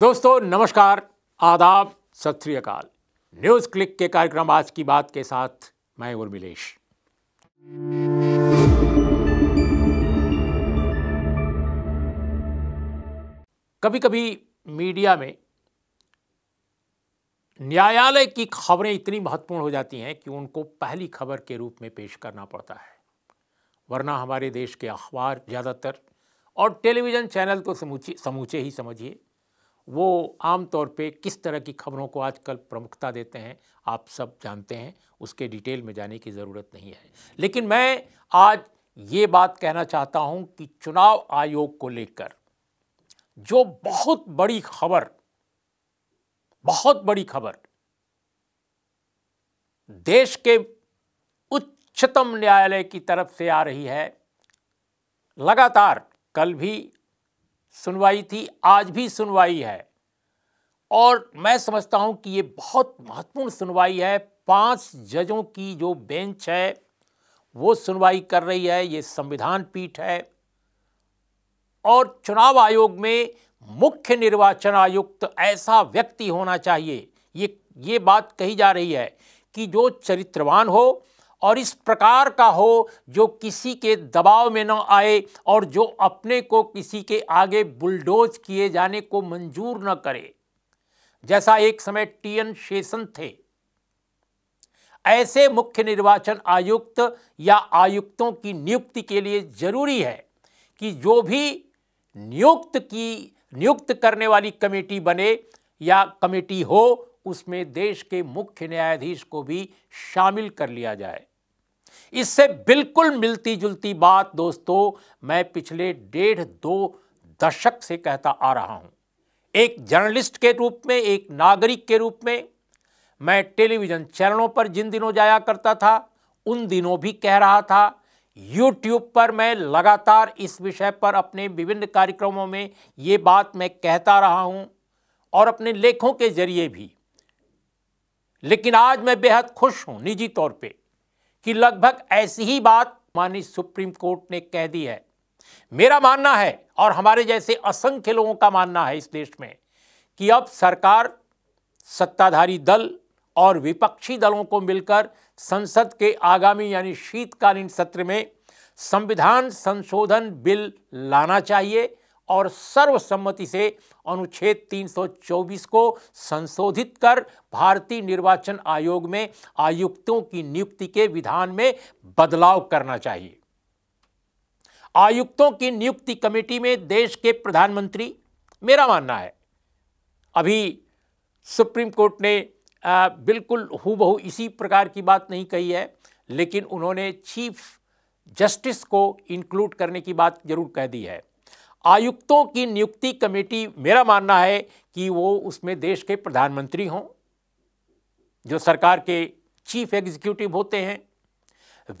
दोस्तों नमस्कार आदाब सत श्रीकाल न्यूज़ क्लिक के कार्यक्रम आज की बात के साथ मैं उर्मिलेश कभी कभी मीडिया में न्यायालय की खबरें इतनी महत्वपूर्ण हो जाती हैं कि उनको पहली खबर के रूप में पेश करना पड़ता है वरना हमारे देश के अखबार ज़्यादातर और टेलीविज़न चैनल को तो समूचे समूचे ही समझिए वो आमतौर पे किस तरह की खबरों को आजकल प्रमुखता देते हैं आप सब जानते हैं उसके डिटेल में जाने की ज़रूरत नहीं है लेकिन मैं आज ये बात कहना चाहता हूँ कि चुनाव आयोग को लेकर जो बहुत बड़ी खबर बहुत बड़ी खबर देश के उच्चतम न्यायालय की तरफ से आ रही है लगातार कल भी सुनवाई थी आज भी सुनवाई है और मैं समझता हूं कि ये बहुत महत्वपूर्ण सुनवाई है पांच जजों की जो बेंच है वो सुनवाई कर रही है ये संविधान पीठ है और चुनाव आयोग में मुख्य निर्वाचन आयुक्त तो ऐसा व्यक्ति होना चाहिए ये ये बात कही जा रही है कि जो चरित्रवान हो और इस प्रकार का हो जो किसी के दबाव में न आए और जो अपने को किसी के आगे बुलडोज किए जाने को मंजूर न करे जैसा एक समय टीएन शेषन थे ऐसे मुख्य निर्वाचन आयुक्त या आयुक्तों की नियुक्ति के लिए जरूरी है कि जो भी नियुक्त की नियुक्त करने वाली कमेटी बने या कमेटी हो उसमें देश के मुख्य न्यायाधीश को भी शामिल कर लिया जाए इससे बिल्कुल मिलती जुलती बात दोस्तों मैं पिछले डेढ़ दो दशक से कहता आ रहा हूं एक जर्नलिस्ट के रूप में एक नागरिक के रूप में मैं टेलीविज़न चैनलों पर जिन दिनों जाया करता था उन दिनों भी कह रहा था यूट्यूब पर मैं लगातार इस विषय पर अपने विभिन्न कार्यक्रमों में ये बात मैं कहता रहा हूं और अपने लेखों के जरिए भी लेकिन आज मैं बेहद खुश हूं निजी तौर पे कि लगभग ऐसी ही बात मानी सुप्रीम कोर्ट ने कह दी है मेरा मानना है और हमारे जैसे असंख्य लोगों का मानना है इस देश में कि अब सरकार सत्ताधारी दल और विपक्षी दलों को मिलकर संसद के आगामी यानी शीतकालीन सत्र में संविधान संशोधन बिल लाना चाहिए और सर्वसम्मति से अनुच्छेद 324 को संशोधित कर भारतीय निर्वाचन आयोग में आयुक्तों की नियुक्ति के विधान में बदलाव करना चाहिए आयुक्तों की नियुक्ति कमेटी में देश के प्रधानमंत्री मेरा मानना है अभी सुप्रीम कोर्ट ने आ, बिल्कुल हूबहू इसी प्रकार की बात नहीं कही है लेकिन उन्होंने चीफ जस्टिस को इंक्लूड करने की बात जरूर कह दी है आयुक्तों की नियुक्ति कमेटी मेरा मानना है कि वो उसमें देश के प्रधानमंत्री हों जो सरकार के चीफ एग्जीक्यूटिव होते हैं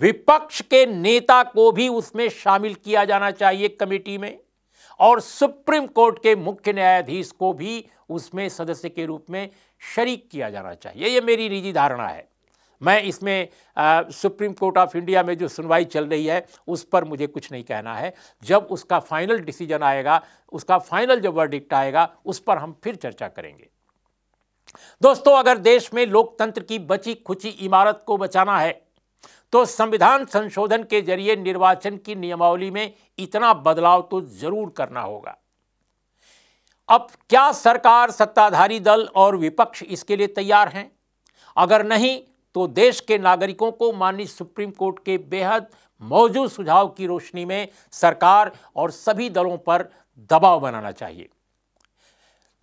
विपक्ष के नेता को भी उसमें शामिल किया जाना चाहिए कमेटी में और सुप्रीम कोर्ट के मुख्य न्यायाधीश को भी उसमें सदस्य के रूप में शरीक किया जाना चाहिए ये मेरी निजी धारणा है मैं इसमें आ, सुप्रीम कोर्ट ऑफ इंडिया में जो सुनवाई चल रही है उस पर मुझे कुछ नहीं कहना है जब उसका फाइनल डिसीजन आएगा उसका फाइनल जब वर्डिक्ट आएगा उस पर हम फिर चर्चा करेंगे दोस्तों अगर देश में लोकतंत्र की बची खुची इमारत को बचाना है तो संविधान संशोधन के जरिए निर्वाचन की नियमावली में इतना बदलाव तो जरूर करना होगा अब क्या सरकार सत्ताधारी दल और विपक्ष इसके लिए तैयार हैं अगर नहीं तो देश के नागरिकों को माननीय सुप्रीम कोर्ट के बेहद मौजूद सुझाव की रोशनी में सरकार और सभी दलों पर दबाव बनाना चाहिए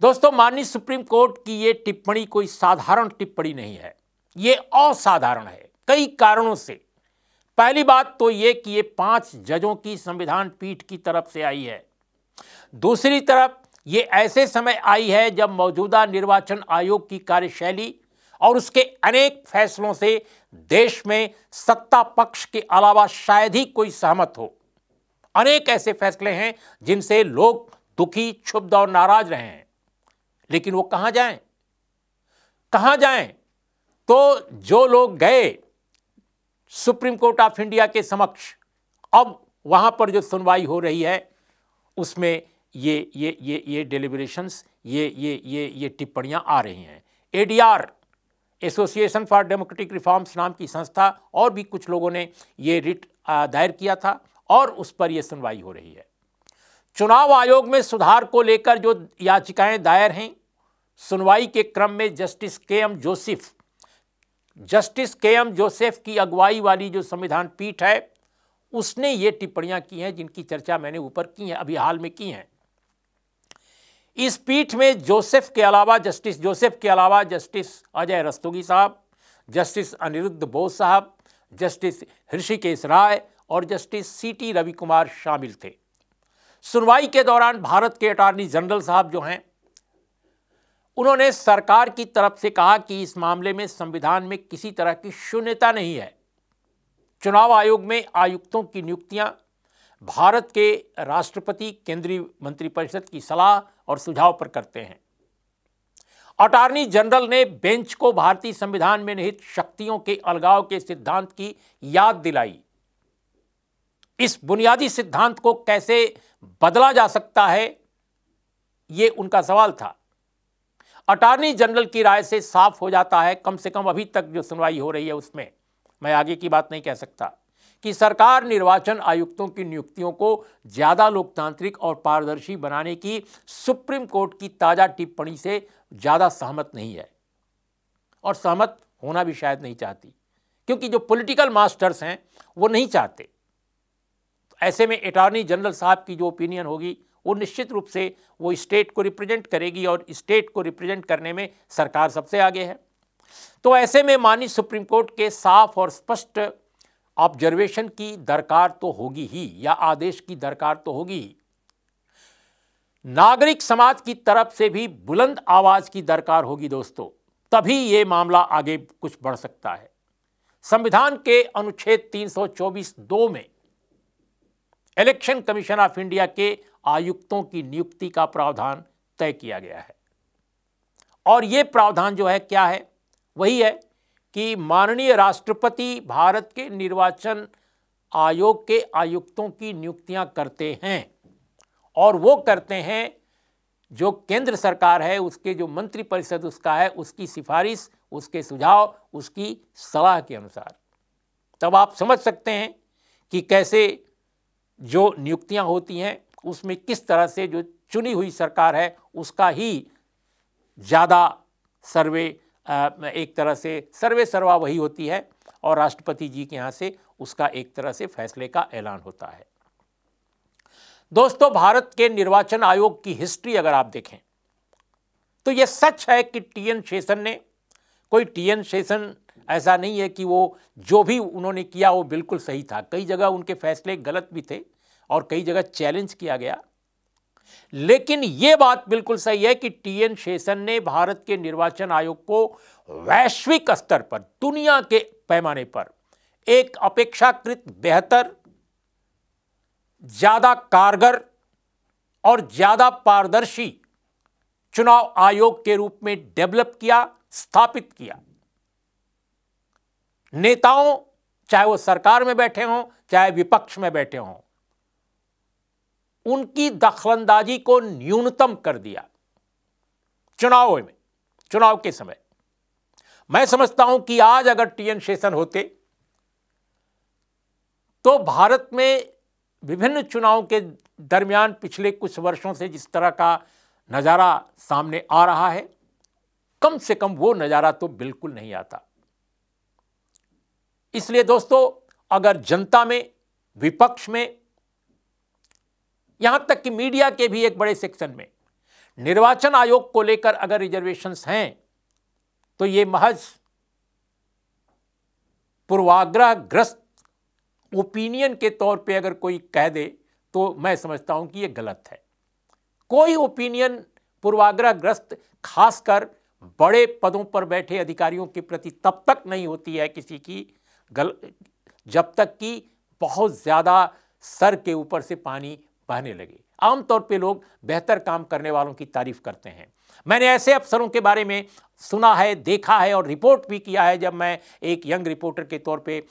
दोस्तों माननीय सुप्रीम कोर्ट की यह टिप्पणी कोई साधारण टिप्पणी नहीं है यह असाधारण है कई कारणों से पहली बात तो यह कि यह पांच जजों की संविधान पीठ की तरफ से आई है दूसरी तरफ यह ऐसे समय आई है जब मौजूदा निर्वाचन आयोग की कार्यशैली और उसके अनेक फैसलों से देश में सत्ता पक्ष के अलावा शायद ही कोई सहमत हो अनेक ऐसे फैसले हैं जिनसे लोग दुखी क्षुब्ध और नाराज रहे हैं लेकिन वो कहां जाएं कहां जाएं तो जो लोग गए सुप्रीम कोर्ट ऑफ इंडिया के समक्ष अब वहां पर जो सुनवाई हो रही है उसमें ये ये ये ये डेलिब्रेशंस ये ये ये ये टिप्पणियां आ रही हैं ADR association for democratic reforms नाम की संस्था और भी कुछ लोगों ने ये रिट दायर किया था और उस पर यह सुनवाई हो रही है चुनाव आयोग में सुधार को लेकर जो याचिकाएं दायर हैं सुनवाई के क्रम में justice K M Joseph justice K M Joseph की अगुवाई वाली जो संविधान पीठ है उसने ये टिप्पणियां की हैं जिनकी चर्चा मैंने ऊपर की है अभी हाल में की हैं इस पीठ में जोसेफ के अलावा जस्टिस जोसेफ के अलावा जस्टिस अजय रस्तोगी साहब जस्टिस अनिरुद्ध बोस साहब जस्टिस ऋषिकेश राय और justice C T Ravi Kumar शामिल थे सुनवाई के दौरान भारत के अटॉर्नी जनरल साहब जो हैं उन्होंने सरकार की तरफ से कहा कि इस मामले में संविधान में किसी तरह की शून्यता नहीं है चुनाव आयोग में आयुक्तों की नियुक्तियां भारत के राष्ट्रपति केंद्रीय मंत्रिपरिषद की सलाह और सुझाव पर करते हैं अटॉर्नी जनरल ने बेंच को भारतीय संविधान में निहित शक्तियों के अलगाव के सिद्धांत की याद दिलाई इस बुनियादी सिद्धांत को कैसे बदला जा सकता है यह उनका सवाल था अटॉर्नी जनरल की राय से साफ हो जाता है कम से कम अभी तक जो सुनवाई हो रही है उसमें मैं आगे की बात नहीं कह सकता कि सरकार निर्वाचन आयुक्तों की नियुक्तियों को ज़्यादा लोकतांत्रिक और पारदर्शी बनाने की सुप्रीम कोर्ट की ताज़ा टिप्पणी से ज़्यादा सहमत नहीं है और सहमत होना भी शायद नहीं चाहती क्योंकि जो पॉलिटिकल मास्टर्स हैं वो नहीं चाहते ऐसे में अटॉर्नी जनरल साहब की जो ओपिनियन होगी वो निश्चित रूप से वो स्टेट को रिप्रेजेंट करेगी और स्टेट को रिप्रेजेंट करने में सरकार सबसे आगे है तो ऐसे में मानी सुप्रीम कोर्ट के साफ और स्पष्ट ऑब्जर्वेशन की दरकार तो होगी ही या आदेश की दरकार तो होगी ही नागरिक समाज की तरफ से भी बुलंद आवाज की दरकार होगी दोस्तों तभी यह मामला आगे कुछ बढ़ सकता है संविधान के अनुच्छेद 324 दो में इलेक्शन कमीशन ऑफ इंडिया के आयुक्तों की नियुक्ति का प्रावधान तय किया गया है और यह प्रावधान जो है क्या है वही है कि माननीय राष्ट्रपति भारत के निर्वाचन आयोग के आयुक्तों की नियुक्तियां करते हैं और वो करते हैं जो केंद्र सरकार है उसके जो मंत्रिपरिषद उसका है उसकी सिफारिश उसके सुझाव उसकी सलाह के अनुसार तब आप समझ सकते हैं कि कैसे जो नियुक्तियां होती हैं उसमें किस तरह से जो चुनी हुई सरकार है उसका ही ज़्यादा सर्वे एक तरह से सर्वे सर्वा वही होती है और राष्ट्रपति जी के यहाँ से उसका एक तरह से फैसले का ऐलान होता है दोस्तों भारत के निर्वाचन आयोग की हिस्ट्री अगर आप देखें तो यह सच है कि टी एन शेषन ने कोई टी एन शेषन ऐसा नहीं है कि वो जो भी उन्होंने किया वो बिल्कुल सही था कई जगह उनके फैसले गलत भी थे और कई जगह चैलेंज किया गया लेकिन यह बात बिल्कुल सही है कि टीएन शेषन ने भारत के निर्वाचन आयोग को वैश्विक स्तर पर दुनिया के पैमाने पर एक अपेक्षाकृत बेहतर ज्यादा कारगर और ज्यादा पारदर्शी चुनाव आयोग के रूप में डेवलप किया स्थापित किया नेताओं चाहे वो सरकार में बैठे हों चाहे विपक्ष में बैठे हों उनकी दखलंदाजी को न्यूनतम कर दिया चुनाव में चुनाव के समय मैं समझता हूं कि आज अगर टीएन शेषन होते तो भारत में विभिन्न चुनाव के दरमियान पिछले कुछ वर्षों से जिस तरह का नज़ारा सामने आ रहा है कम से कम वो नज़ारा तो बिल्कुल नहीं आता इसलिए दोस्तों अगर जनता में विपक्ष में यहां तक कि मीडिया के भी एक बड़े सेक्शन में निर्वाचन आयोग को लेकर अगर रिजर्वेशंस हैं तो ये महज ग्रस्त ओपिनियन के तौर पे अगर कोई कह दे तो मैं समझता हूं कि ये गलत है कोई ओपिनियन ग्रस्त खासकर बड़े पदों पर बैठे अधिकारियों के प्रति तब तक नहीं होती है किसी की गल जब तक कि बहुत ज़्यादा सर के ऊपर से पानी बहने लगे आमतौर पे लोग बेहतर काम करने वालों की तारीफ करते हैं मैंने ऐसे अफसरों के बारे में सुना है देखा है और रिपोर्ट भी किया है जब मैं एक यंग रिपोर्टर के तौर पे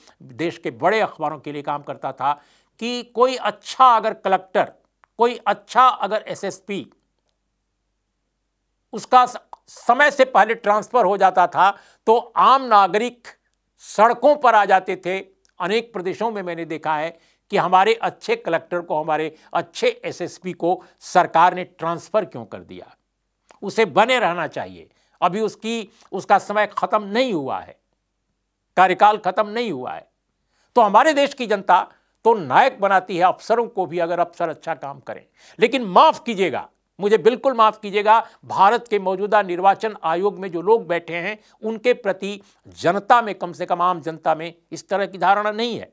देश के बड़े अखबारों के लिए काम करता था कि कोई अच्छा अगर कलेक्टर कोई अच्छा अगर एसएसपी उसका समय से पहले ट्रांसफर हो जाता था तो आम नागरिक सड़कों पर आ जाते थे अनेक प्रदेशों में मैंने देखा है कि हमारे अच्छे कलेक्टर को हमारे अच्छे एसएसपी को सरकार ने ट्रांसफ़र क्यों कर दिया उसे बने रहना चाहिए अभी उसकी उसका समय ख़त्म नहीं हुआ है कार्यकाल ख़त्म नहीं हुआ है तो हमारे देश की जनता तो नायक बनाती है अफसरों को भी अगर अफसर अच्छा काम करें लेकिन माफ़ कीजिएगा मुझे बिल्कुल माफ़ कीजिएगा भारत के मौजूदा निर्वाचन आयोग में जो लोग बैठे हैं उनके प्रति जनता में कम से कम आम जनता में इस तरह की धारणा नहीं है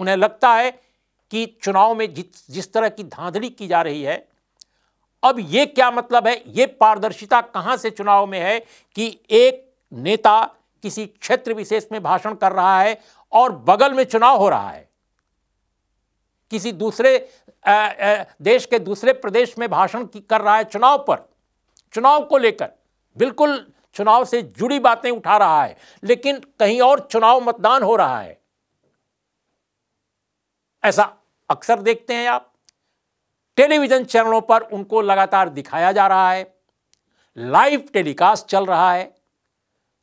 उन्हें लगता है कि चुनाव में जिस जिस तरह की धांधली की जा रही है अब ये क्या मतलब है ये पारदर्शिता कहाँ से चुनाव में है कि एक नेता किसी क्षेत्र विशेष में भाषण कर रहा है और बगल में चुनाव हो रहा है किसी दूसरे आ, आ, देश के दूसरे प्रदेश में भाषण कर रहा है चुनाव पर चुनाव को लेकर बिल्कुल चुनाव से जुड़ी बातें उठा रहा है लेकिन कहीं और चुनाव मतदान हो रहा है ऐसा अक्सर देखते हैं आप टेलीविजन चैनलों पर उनको लगातार दिखाया जा रहा है लाइव टेलीकास्ट चल रहा है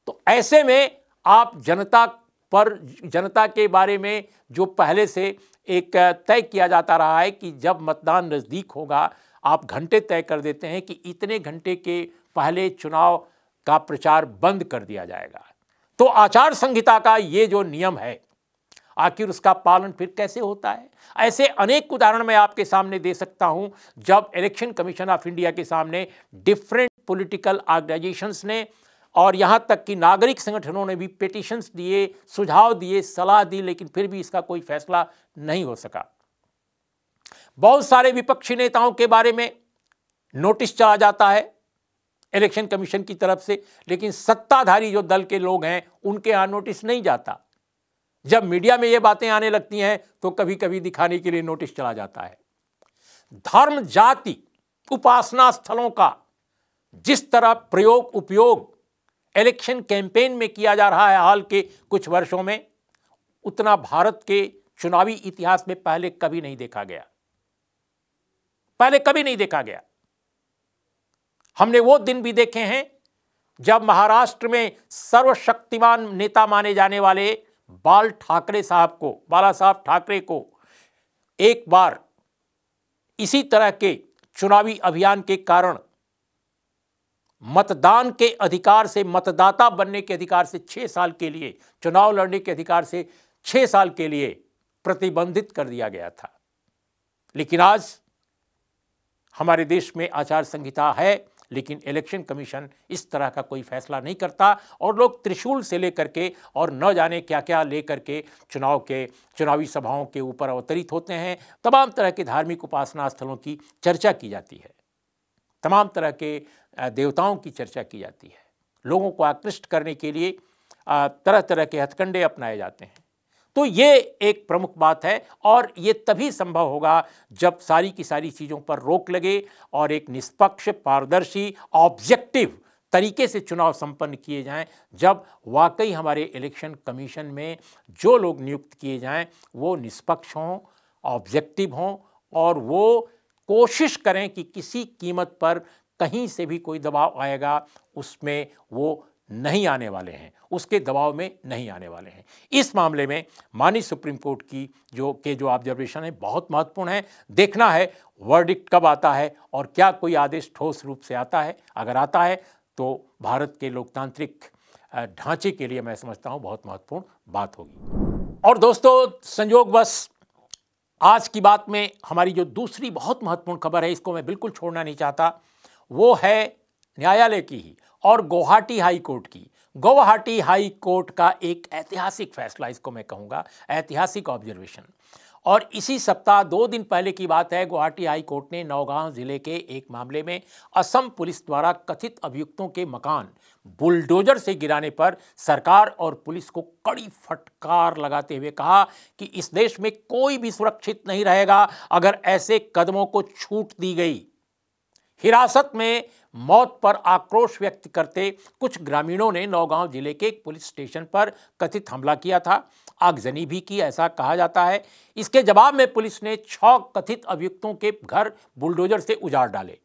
तो ऐसे में आप जनता पर जनता के बारे में जो पहले से एक तय किया जाता रहा है कि जब मतदान नज़दीक होगा आप घंटे तय कर देते हैं कि इतने घंटे के पहले चुनाव का प्रचार बंद कर दिया जाएगा तो आचार संहिता का ये जो नियम है आखिर उसका पालन फिर कैसे होता है ऐसे अनेक उदाहरण मैं आपके सामने दे सकता हूं जब इलेक्शन कमीशन ऑफ इंडिया के सामने डिफरेंट पॉलिटिकल ऑर्गेनाइजेशंस ने और यहां तक कि नागरिक संगठनों ने भी पिटिशंस दिए सुझाव दिए सलाह दी लेकिन फिर भी इसका कोई फैसला नहीं हो सका बहुत सारे विपक्षी नेताओं के बारे में नोटिस चला जाता है इलेक्शन कमीशन की तरफ से लेकिन सत्ताधारी जो दल के लोग हैं उनके यहाँ नोटिस नहीं जाता जब मीडिया में ये बातें आने लगती हैं तो कभी कभी दिखाने के लिए नोटिस चला जाता है धर्म जाति उपासना स्थलों का जिस तरह प्रयोग उपयोग इलेक्शन कैंपेन में किया जा रहा है हाल के कुछ वर्षों में उतना भारत के चुनावी इतिहास में पहले कभी नहीं देखा गया पहले कभी नहीं देखा गया हमने वो दिन भी देखे हैं जब महाराष्ट्र में सर्वशक्तिमान नेता माने जाने वाले बाल ठाकरे साहब को बाला साहब ठाकरे को एक बार इसी तरह के चुनावी अभियान के कारण मतदान के अधिकार से मतदाता बनने के अधिकार से छह साल के लिए चुनाव लड़ने के अधिकार से छह साल के लिए प्रतिबंधित कर दिया गया था लेकिन आज हमारे देश में आचार संहिता है लेकिन इलेक्शन कमीशन इस तरह का कोई फैसला नहीं करता और लोग त्रिशूल से लेकर के और न जाने क्या क्या लेकर के चुनाव के चुनावी सभाओं के ऊपर अवतरित होते हैं तमाम तरह के धार्मिक उपासना स्थलों की चर्चा की जाती है तमाम तरह के देवताओं की चर्चा की जाती है लोगों को आकृष्ट करने के लिए तरह तरह के हथकंडे अपनाए जाते हैं तो ये एक प्रमुख बात है और ये तभी संभव होगा जब सारी की सारी चीज़ों पर रोक लगे और एक निष्पक्ष पारदर्शी ऑब्जेक्टिव तरीके से चुनाव संपन्न किए जाएं जब वाकई हमारे इलेक्शन कमीशन में जो लोग नियुक्त किए जाएं वो निष्पक्ष हों ऑब्जेक्टिव हों और वो कोशिश करें कि किसी कीमत पर कहीं से भी कोई दबाव आएगा उसमें वो नहीं आने वाले हैं उसके दबाव में नहीं आने वाले हैं इस मामले में मानी सुप्रीम कोर्ट की जो के जो ऑब्जर्वेशन है बहुत महत्वपूर्ण है देखना है वर्डिक्ट कब आता है और क्या कोई आदेश ठोस रूप से आता है अगर आता है तो भारत के लोकतांत्रिक ढांचे के लिए मैं समझता हूँ बहुत महत्वपूर्ण बात होगी और दोस्तों बस आज की बात में हमारी जो दूसरी बहुत महत्वपूर्ण खबर है इसको मैं बिल्कुल छोड़ना नहीं चाहता वो है न्यायालय की ही और गुवाहाटी हाई कोर्ट की गुवाहाटी हाई कोर्ट का एक ऐतिहासिक फैसला इसको मैं कहूँगा ऐतिहासिक ऑब्जर्वेशन और इसी सप्ताह दो दिन पहले की बात है गुवाहाटी हाई कोर्ट ने नौगांव जिले के एक मामले में असम पुलिस द्वारा कथित अभियुक्तों के मकान बुलडोजर से गिराने पर सरकार और पुलिस को कड़ी फटकार लगाते हुए कहा कि इस देश में कोई भी सुरक्षित नहीं रहेगा अगर ऐसे कदमों को छूट दी गई हिरासत में मौत पर आक्रोश व्यक्त करते कुछ ग्रामीणों ने नौगांव जिले के एक पुलिस स्टेशन पर कथित हमला किया था आगजनी भी की ऐसा कहा जाता है इसके जवाब में पुलिस ने छ कथित अभियुक्तों के घर बुलडोजर से उजाड़ डाले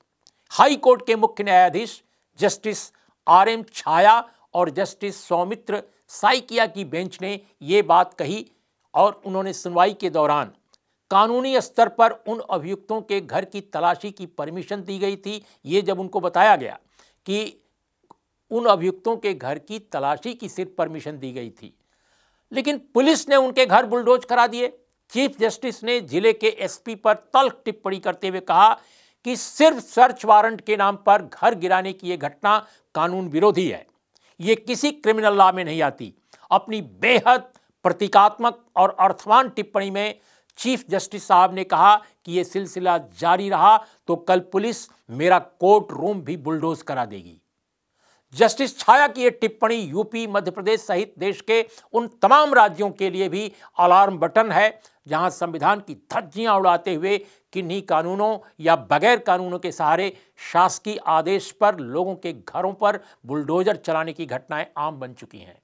हाई कोर्ट के मुख्य न्यायाधीश जस्टिस आर एम छाया और जस्टिस सौमित्र साइकिया की बेंच ने ये बात कही और उन्होंने सुनवाई के दौरान कानूनी स्तर पर उन अभियुक्तों के घर की तलाशी की परमिशन दी गई थी ये जब उनको बताया गया कि उन अभियुक्तों के घर की तलाशी की सिर्फ परमिशन दी गई थी लेकिन पुलिस ने उनके घर बुलडोज करा दिए चीफ जस्टिस ने जिले के एसपी पर तल्ख टिप्पणी करते हुए कहा कि सिर्फ सर्च वारंट के नाम पर घर गिराने की यह घटना कानून विरोधी है ये किसी क्रिमिनल लॉ में नहीं आती अपनी बेहद प्रतीकात्मक और अर्थवान टिप्पणी में चीफ जस्टिस साहब ने कहा कि यह सिलसिला जारी रहा तो कल पुलिस मेरा कोर्ट रूम भी बुलडोज करा देगी जस्टिस छाया की यह टिप्पणी यूपी मध्य प्रदेश सहित देश के उन तमाम राज्यों के लिए भी अलार्म बटन है जहां संविधान की धज्जियां उड़ाते हुए किन्हीं कानूनों या बगैर कानूनों के सहारे शासकीय आदेश पर लोगों के घरों पर बुलडोजर चलाने की घटनाएं आम बन चुकी हैं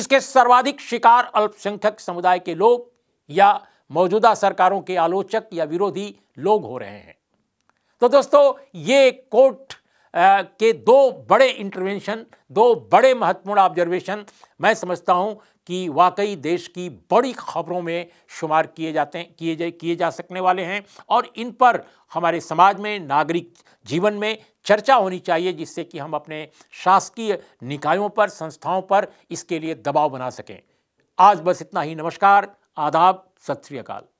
इसके सर्वाधिक शिकार अल्पसंख्यक समुदाय के लोग या मौजूदा सरकारों के आलोचक या विरोधी लोग हो रहे हैं तो दोस्तों ये कोर्ट के दो बड़े इंटरवेंशन दो बड़े महत्वपूर्ण ऑब्जर्वेशन मैं समझता हूँ कि वाकई देश की बड़ी खबरों में शुमार किए जाते हैं किए जा किए जा सकने वाले हैं और इन पर हमारे समाज में नागरिक जीवन में चर्चा होनी चाहिए जिससे कि हम अपने शासकीय निकायों पर संस्थाओं पर इसके लिए दबाव बना सकें आज बस इतना ही नमस्कार आदाब सत श्रीकाल